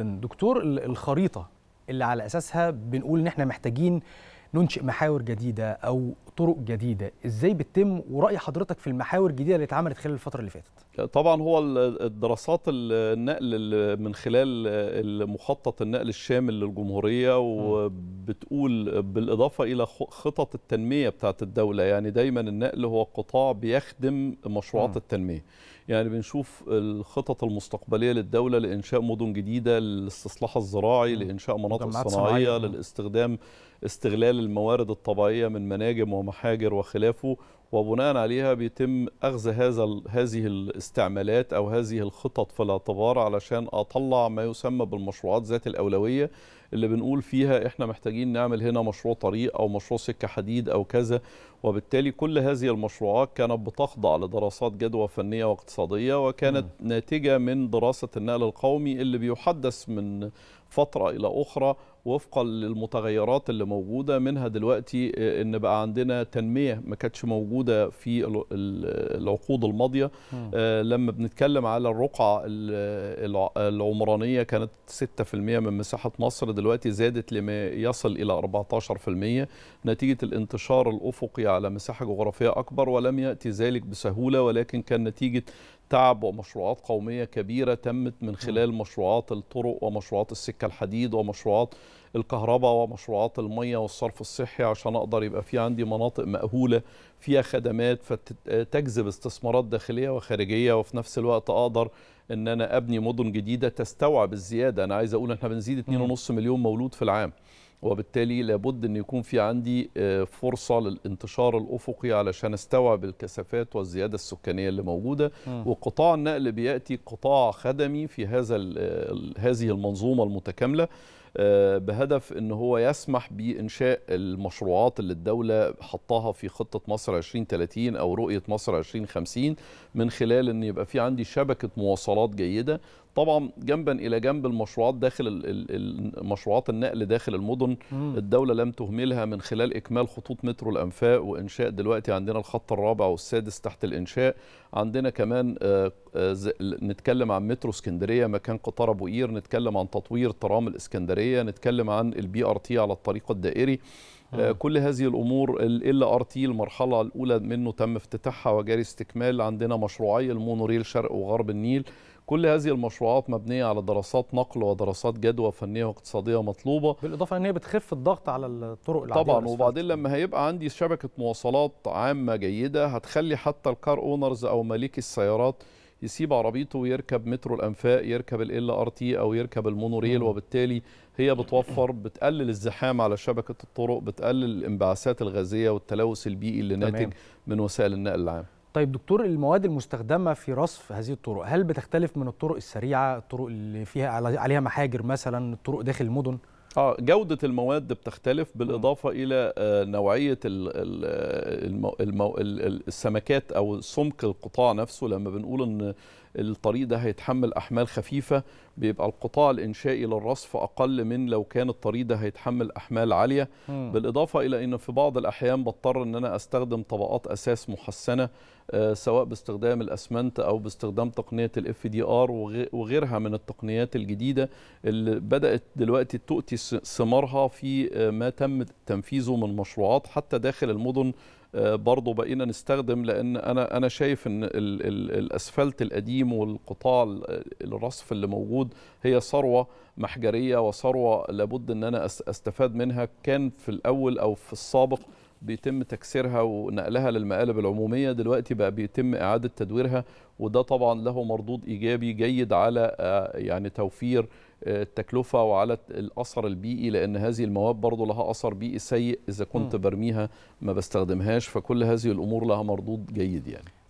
دكتور الخريطه اللي على اساسها بنقول ان احنا محتاجين ننشئ محاور جديده او طرق جديده ازاي بتتم وراي حضرتك في المحاور الجديده اللي اتعملت خلال الفتره اللي فاتت طبعا هو الدراسات النقل من خلال مخطط النقل الشامل للجمهوريه وبتقول بالاضافه الى خطط التنميه بتاعه الدوله يعني دايما النقل هو قطاع بيخدم مشروعات التنميه يعني بنشوف الخطط المستقبليه للدوله لانشاء مدن جديده للاستصلاح الزراعي لانشاء مناطق صناعيه للاستخدام استغلال الموارد الطبيعية من مناجم ومحاجر وخلافه وبناء عليها بيتم أخذ هذا هذه الاستعمالات أو هذه الخطط في الاعتبار علشان أطلع ما يسمى بالمشروعات ذات الأولوية اللي بنقول فيها احنا محتاجين نعمل هنا مشروع طريق او مشروع سكه حديد او كذا وبالتالي كل هذه المشروعات كانت بتخضع لدراسات جدوى فنيه واقتصاديه وكانت م. ناتجه من دراسه النقل القومي اللي بيحدث من فتره الى اخرى وفقا للمتغيرات اللي موجوده منها دلوقتي ان بقى عندنا تنميه ما كانتش موجوده في العقود الماضيه آه لما بنتكلم على الرقعه العمرانيه كانت 6% من مساحه مصر دلوقتي زادت لما يصل إلى 14% نتيجة الانتشار الأفقي على مساحة جغرافية أكبر ولم يأتي ذلك بسهولة ولكن كان نتيجة تعب ومشروعات قومية كبيرة تمت من خلال مشروعات الطرق ومشروعات السكة الحديد ومشروعات الكهرباء ومشروعات المية والصرف الصحي عشان أقدر يبقى في عندي مناطق مأهولة فيها خدمات فتجذب استثمارات داخلية وخارجية وفي نفس الوقت أقدر ان انا ابني مدن جديده تستوعب الزياده انا عايز اقول احنا بنزيد 2.5 مليون مولود في العام وبالتالي لابد أن يكون في عندي آه، فرصة للانتشار الأفقي علشان استوعب الكثافات والزيادة السكانية اللي موجودة وقطاع النقل بيأتي قطاع خدمي في هذا آه، هذه المنظومة المتكاملة آه، بهدف ان هو يسمح بانشاء المشروعات اللي الدوله حطاها في خطه مصر 2030 او رؤيه مصر 2050 من خلال ان يبقى في عندي شبكه مواصلات جيده طبعا جنبا الى جنب المشروعات داخل مشروعات النقل داخل المدن الدوله لم تهملها من خلال اكمال خطوط مترو الانفاق وانشاء دلوقتي عندنا الخط الرابع والسادس تحت الانشاء عندنا كمان آه، آه، نتكلم عن مترو اسكندريه مكان قطار ابو قير نتكلم عن تطوير ترام الاسكندريه الجزائيه نتكلم عن البي ار تي على الطريق الدائري آه،, آه. كل هذه الامور ال ار تي المرحله الاولى منه تم افتتاحها وجاري استكمال عندنا مشروعي المونوريل شرق وغرب النيل كل هذه المشروعات مبنيه على دراسات نقل ودراسات جدوى فنيه واقتصاديه مطلوبه بالاضافه ان هي بتخف الضغط على الطرق العاديه طبعا وبعدين لما هيبقى عندي شبكه مواصلات عامه جيده هتخلي حتى الكار اونرز او مالكي السيارات يسيب عربيته ويركب مترو الانفاق يركب ال ار تي او يركب المونوريل وبالتالي هي بتوفر بتقلل الزحام على شبكه الطرق بتقلل الانبعاثات الغازيه والتلوث البيئي اللي ناتج من وسائل النقل العام طيب دكتور المواد المستخدمه في رصف هذه الطرق هل بتختلف من الطرق السريعه الطرق اللي فيها عليها محاجر مثلا الطرق داخل المدن اه جودة المواد بتختلف بالإضافة إلى آه، نوعية المو... المو... السمكات أو سمك القطاع نفسه لما بنقول إن الطريق ده هيتحمل احمال خفيفه بيبقى القطاع الانشائي للرصف اقل من لو كان الطريق ده هيتحمل احمال عاليه مم. بالاضافه الى ان في بعض الاحيان بضطر ان انا استخدم طبقات اساس محسنه آه، سواء باستخدام الاسمنت او باستخدام تقنيه الاف دي ار وغيرها من التقنيات الجديده اللي بدات دلوقتي تؤتي ثمارها في آه، ما تم تنفيذه من مشروعات حتى داخل المدن آه، برضه بقينا نستخدم لان انا انا شايف ان الـ الـ الاسفلت القديم والقطاع الرصف اللي موجود هي ثروه محجريه وثروه لابد ان انا استفاد منها كان في الاول او في السابق بيتم تكسيرها ونقلها للمقالب العموميه دلوقتي بقى بيتم اعاده تدويرها وده طبعا له مردود ايجابي جيد على آه، يعني توفير آه، التكلفه وعلى الاثر البيئي لان هذه المواد برضه لها اثر بيئي سيء اذا كنت برميها ما بستخدمهاش فكل هذه الامور لها مردود جيد يعني